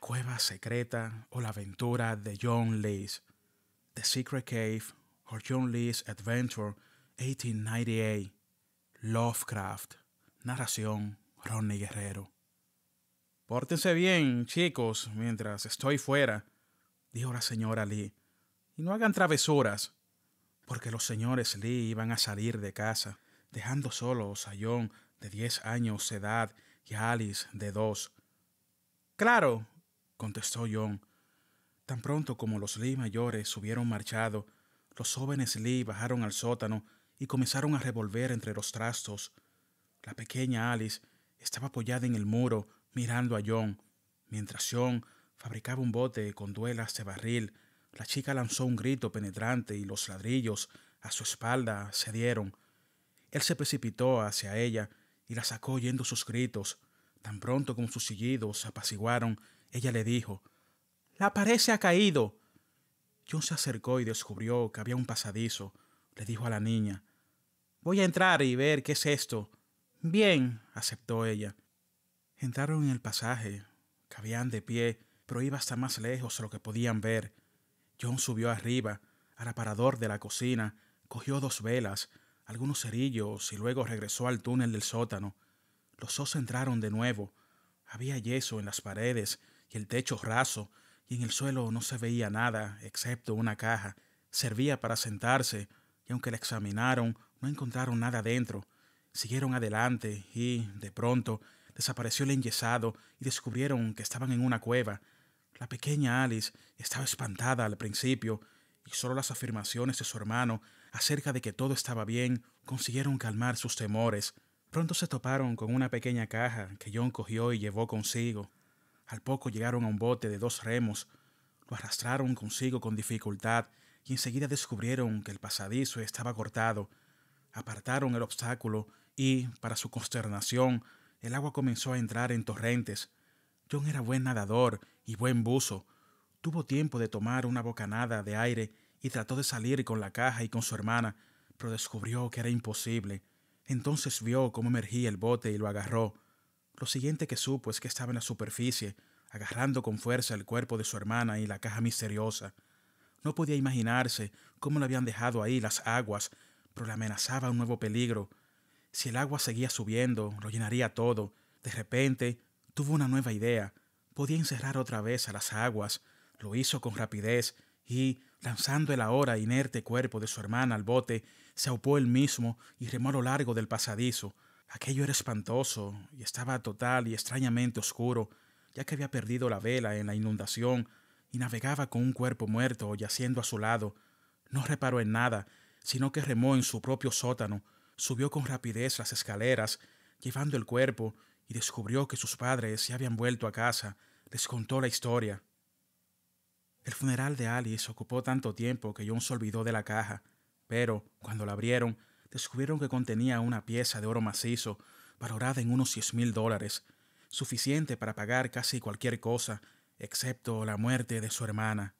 Cueva Secreta o La Aventura de John Lees, The Secret Cave or John Lees Adventure 1898, Lovecraft, narración Ronnie Guerrero. Pórtense bien, chicos, mientras estoy fuera, dijo la señora Lee, y no hagan travesuras, porque los señores Lee iban a salir de casa, dejando solos a John de 10 años de edad y a Alice de 2. Claro, contestó John. Tan pronto como los Lee mayores hubieron marchado, los jóvenes Lee bajaron al sótano y comenzaron a revolver entre los trastos. La pequeña Alice estaba apoyada en el muro mirando a John. Mientras John fabricaba un bote con duelas de barril, la chica lanzó un grito penetrante y los ladrillos a su espalda cedieron. Él se precipitó hacia ella y la sacó oyendo sus gritos. Tan pronto como sus sillidos apaciguaron, ella le dijo, La pared se ha caído. John se acercó y descubrió que había un pasadizo. Le dijo a la niña, Voy a entrar y ver qué es esto. Bien, aceptó ella. Entraron en el pasaje. Cabían de pie, pero iba hasta más lejos de lo que podían ver. John subió arriba, al aparador de la cocina, cogió dos velas, algunos cerillos y luego regresó al túnel del sótano. Los dos entraron de nuevo. Había yeso en las paredes y el techo raso, y en el suelo no se veía nada excepto una caja. Servía para sentarse, y aunque la examinaron, no encontraron nada dentro. Siguieron adelante y, de pronto, desapareció el enyesado y descubrieron que estaban en una cueva. La pequeña Alice estaba espantada al principio, y solo las afirmaciones de su hermano acerca de que todo estaba bien consiguieron calmar sus temores. Pronto se toparon con una pequeña caja que John cogió y llevó consigo. Al poco llegaron a un bote de dos remos, lo arrastraron consigo con dificultad y enseguida descubrieron que el pasadizo estaba cortado. Apartaron el obstáculo y, para su consternación, el agua comenzó a entrar en torrentes. John era buen nadador y buen buzo. Tuvo tiempo de tomar una bocanada de aire y trató de salir con la caja y con su hermana, pero descubrió que era imposible. Entonces vio cómo emergía el bote y lo agarró. Lo siguiente que supo es que estaba en la superficie, agarrando con fuerza el cuerpo de su hermana y la caja misteriosa. No podía imaginarse cómo lo habían dejado ahí las aguas, pero le amenazaba un nuevo peligro. Si el agua seguía subiendo, lo llenaría todo. De repente, tuvo una nueva idea. Podía encerrar otra vez a las aguas. Lo hizo con rapidez y, lanzando el ahora inerte cuerpo de su hermana al bote, se aupó él mismo y remó a lo largo del pasadizo. Aquello era espantoso y estaba total y extrañamente oscuro, ya que había perdido la vela en la inundación y navegaba con un cuerpo muerto yaciendo a su lado. No reparó en nada, sino que remó en su propio sótano, subió con rapidez las escaleras, llevando el cuerpo, y descubrió que sus padres se habían vuelto a casa. Les contó la historia. El funeral de Alice ocupó tanto tiempo que John se olvidó de la caja, pero cuando la abrieron, descubrieron que contenía una pieza de oro macizo valorada en unos diez mil dólares, suficiente para pagar casi cualquier cosa, excepto la muerte de su hermana.